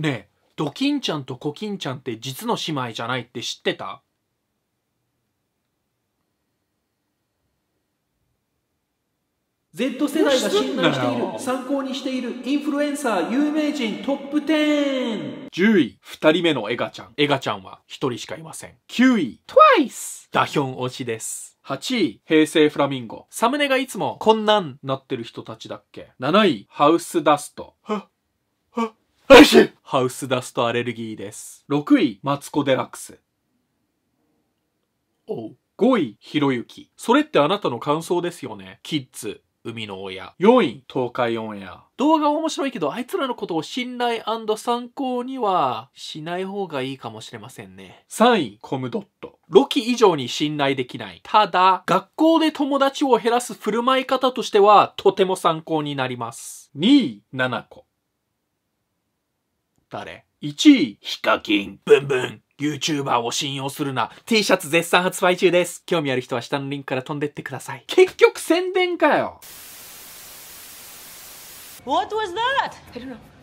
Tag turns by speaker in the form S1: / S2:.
S1: ねえドキンちゃんとコキンちゃんって実の姉妹じゃないって知ってた
S2: ？Z 世代が信頼している参考にしているインフルエンサー有名人トップ10
S1: 10位2人目のエガちゃんエガちゃんは1人しかいません9位 TWICE ダヒョン推しです8位、平成フラミンゴ。サムネがいつもこんなんなってる人たちだっけ ?7 位、ハウスダスト。は、は、はしハウスダストアレルギーです。6位、マツコ・デラックス。お5位、ひろゆき。それってあなたの感想ですよね。キッズ、生みの親。4位、東海オンエア。動画は面白いけど、あいつらのことを信頼参考にはしない方がいいかもしれませんね。3位、コムドット。ロキ以上に信頼できない。ただ、学校で友達を減らす振る舞い方としては、とても参考になります。2位、ナナコ。誰 ?1 位、ヒカキン、ブンブン。YouTuber を信用するな。T シャツ絶賛発売中です。興味ある人は下のリンクから飛んでってください。結局宣伝かよ。
S2: What was that? I don't know.